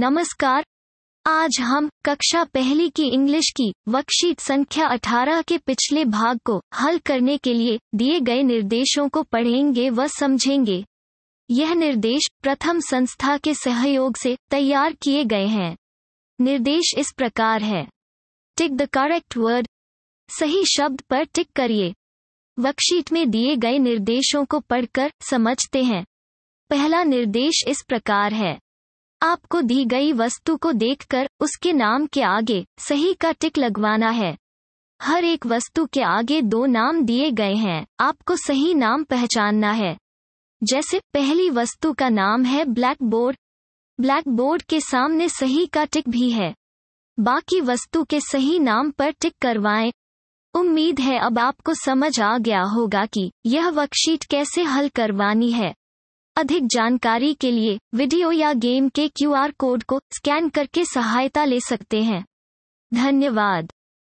नमस्कार आज हम कक्षा पहली की इंग्लिश की वर्कशीट संख्या 18 के पिछले भाग को हल करने के लिए दिए गए निर्देशों को पढ़ेंगे व समझेंगे यह निर्देश प्रथम संस्था के सहयोग से तैयार किए गए हैं निर्देश इस प्रकार है टिक द करेक्ट वर्ड सही शब्द पर टिक करिए वर्कशीट में दिए गए निर्देशों को पढ़कर समझते हैं पहला निर्देश इस प्रकार है आपको दी गई वस्तु को देखकर उसके नाम के आगे सही का टिक लगवाना है हर एक वस्तु के आगे दो नाम दिए गए हैं आपको सही नाम पहचानना है जैसे पहली वस्तु का नाम है ब्लैक बोर्ड ब्लैक बोर्ड के सामने सही का टिक भी है बाकी वस्तु के सही नाम पर टिक करवाएं उम्मीद है अब आपको समझ आ गया होगा कि यह वर्कशीट कैसे हल करवानी है अधिक जानकारी के लिए वीडियो या गेम के क्यूआर कोड को स्कैन करके सहायता ले सकते हैं धन्यवाद